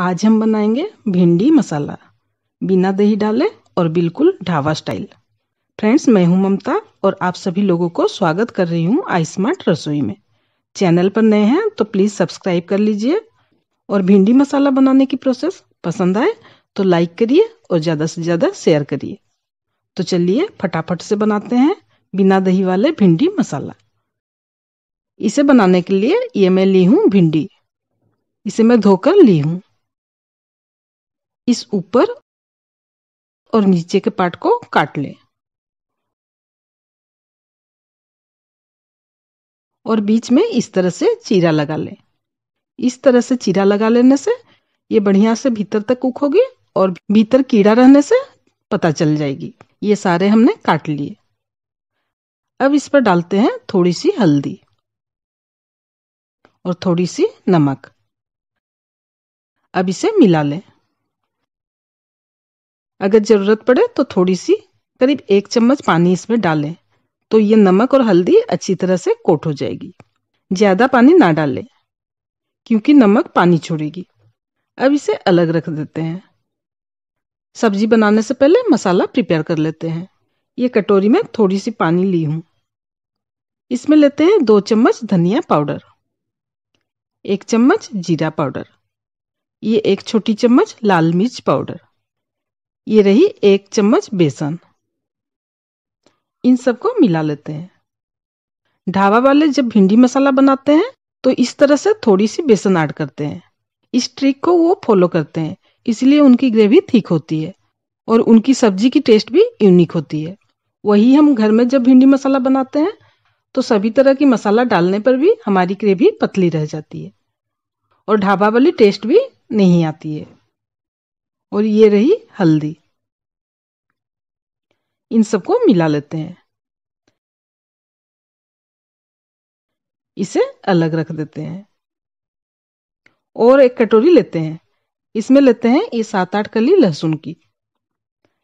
आज हम बनाएंगे भिंडी मसाला बिना दही डाले और बिल्कुल ढाबा स्टाइल फ्रेंड्स मैं हूं ममता और आप सभी लोगों को स्वागत कर रही हूं आई स्मार्ट रसोई में चैनल पर नए हैं तो प्लीज़ सब्सक्राइब कर लीजिए और भिंडी मसाला बनाने की प्रोसेस पसंद आए तो लाइक करिए और ज़्यादा से ज़्यादा शेयर करिए तो चलिए फटाफट से बनाते हैं बिना दही वाले भिंडी मसाला इसे बनाने के लिए ये मैं ली हूँ भिंडी इसे मैं धोकर ली हूँ इस ऊपर और नीचे के पार्ट को काट लें और बीच में इस तरह से चीरा लगा लें इस तरह से चीरा लगा लेने से ये बढ़िया से भीतर तक कुक होगी और भीतर कीड़ा रहने से पता चल जाएगी ये सारे हमने काट लिए अब इस पर डालते हैं थोड़ी सी हल्दी और थोड़ी सी नमक अब इसे मिला लें अगर ज़रूरत पड़े तो थोड़ी सी करीब एक चम्मच पानी इसमें डालें तो ये नमक और हल्दी अच्छी तरह से कोट हो जाएगी ज़्यादा पानी ना डालें क्योंकि नमक पानी छोड़ेगी अब इसे अलग रख देते हैं सब्जी बनाने से पहले मसाला प्रिपेयर कर लेते हैं ये कटोरी में थोड़ी सी पानी ली हूं इसमें लेते हैं दो चम्मच धनिया पाउडर एक चम्मच जीरा पाउडर ये एक छोटी चम्मच लाल मिर्च पाउडर ये रही एक चम्मच बेसन इन सबको मिला लेते हैं ढाबा वाले जब भिंडी मसाला बनाते हैं तो इस तरह से थोड़ी सी बेसन ऐड करते हैं इस ट्रिक को वो फॉलो करते हैं इसलिए उनकी ग्रेवी ठीक होती है और उनकी सब्जी की टेस्ट भी यूनिक होती है वही हम घर में जब भिंडी मसाला बनाते हैं तो सभी तरह की मसाला डालने पर भी हमारी ग्रेवी पतली रह जाती है और ढाबा वाली टेस्ट भी नहीं आती है और ये रही हल्दी इन सबको मिला लेते हैं इसे अलग रख देते हैं और एक कटोरी लेते हैं इसमें लेते हैं ये सात आठ कली लहसुन की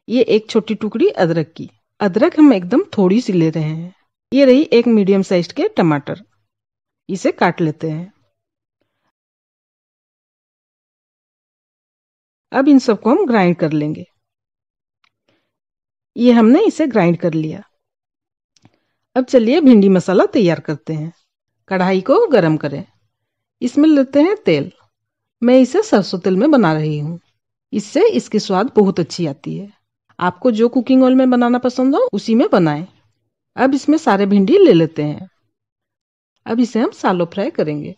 ये एक छोटी टुकड़ी अदरक की अदरक हम एकदम थोड़ी सी ले रहे हैं ये रही एक मीडियम साइज के टमाटर इसे काट लेते हैं अब इन सबको हम ग्राइंड कर लेंगे ये हमने इसे ग्राइंड कर लिया अब चलिए भिंडी मसाला तैयार करते हैं कढ़ाई को गरम करें इसमें लेते हैं तेल मैं इसे सरसों तेल में बना रही हूँ इससे इसकी स्वाद बहुत अच्छी आती है आपको जो कुकिंग ऑयल में बनाना पसंद हो उसी में बनाएं अब इसमें सारे भिंडी ले लेते हैं अब इसे हम सालो फ्राई करेंगे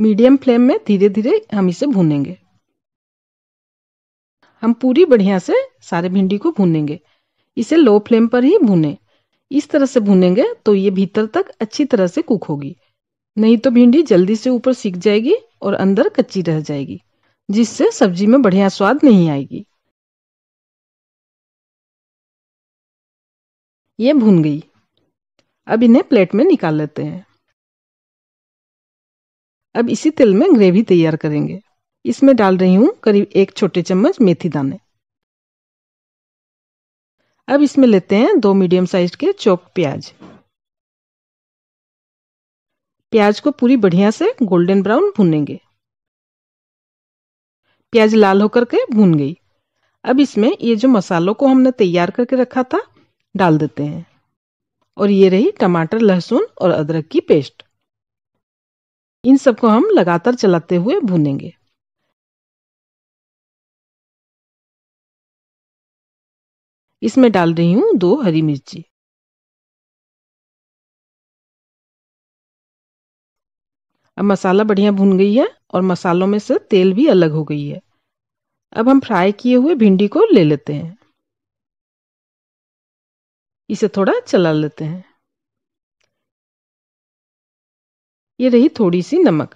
मीडियम फ्लेम में धीरे धीरे हम इसे भूनेंगे हम पूरी बढ़िया से सारे भिंडी को भूनेंगे इसे लो फ्लेम पर ही भूने इस तरह से भूनेंगे तो ये भीतर तक अच्छी तरह से कुक होगी नहीं तो भिंडी जल्दी से ऊपर सीख जाएगी और अंदर कच्ची रह जाएगी जिससे सब्जी में बढ़िया स्वाद नहीं आएगी ये भून गई अब इन्हें प्लेट में निकाल लेते हैं अब इसी तेल में ग्रेवी तैयार करेंगे इसमें डाल रही हूँ करीब एक छोटे चम्मच मेथी दाने अब इसमें लेते हैं दो मीडियम साइज के चौक प्याज प्याज को पूरी बढ़िया से गोल्डन ब्राउन भूनेंगे प्याज लाल होकर के भून गई अब इसमें ये जो मसालों को हमने तैयार करके रखा था डाल देते हैं और ये रही टमाटर लहसुन और अदरक की पेस्ट इन सबको हम लगातार चलाते हुए भूनेंगे इसमें डाल रही हूँ दो हरी मिर्ची अब मसाला बढ़िया भून गई है और मसालों में से तेल भी अलग हो गई है अब हम फ्राई किए हुए भिंडी को ले लेते हैं इसे थोड़ा चला लेते हैं ये रही थोड़ी सी नमक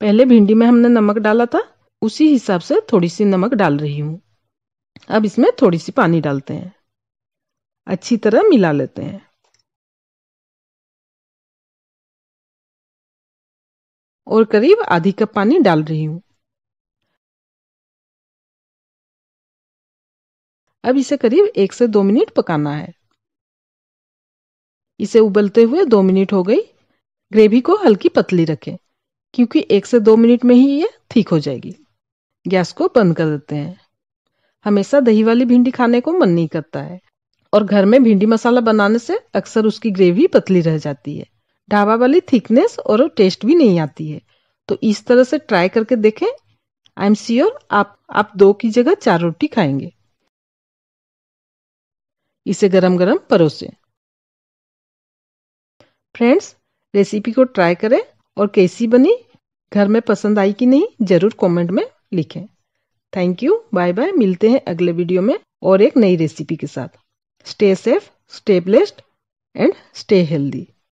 पहले भिंडी में हमने नमक डाला था उसी हिसाब से थोड़ी सी नमक डाल रही हूं अब इसमें थोड़ी सी पानी डालते हैं अच्छी तरह मिला लेते हैं और करीब आधी कप पानी डाल रही हूं अब इसे करीब एक से दो मिनट पकाना है इसे उबलते हुए दो मिनट हो गई ग्रेवी को हल्की पतली रखें क्योंकि एक से दो मिनट में ही ये ठीक हो जाएगी गैस को बंद कर देते हैं हमेशा दही वाली भिंडी खाने को मन नहीं करता है और घर में भिंडी मसाला बनाने से अक्सर उसकी ग्रेवी पतली रह जाती है ढाबा वाली थिकनेस और टेस्ट भी नहीं आती है तो इस तरह से ट्राई करके देखें आई एम श्योर आप आप दो की जगह चार रोटी खाएंगे इसे गरम गरम परोसे फ्रेंड्स रेसिपी को ट्राई करें और कैसी बनी घर में पसंद आई कि नहीं जरूर कमेंट में लिखें थैंक यू बाय बाय मिलते हैं अगले वीडियो में और एक नई रेसिपी के साथ Stay safe, stay blessed, and stay healthy.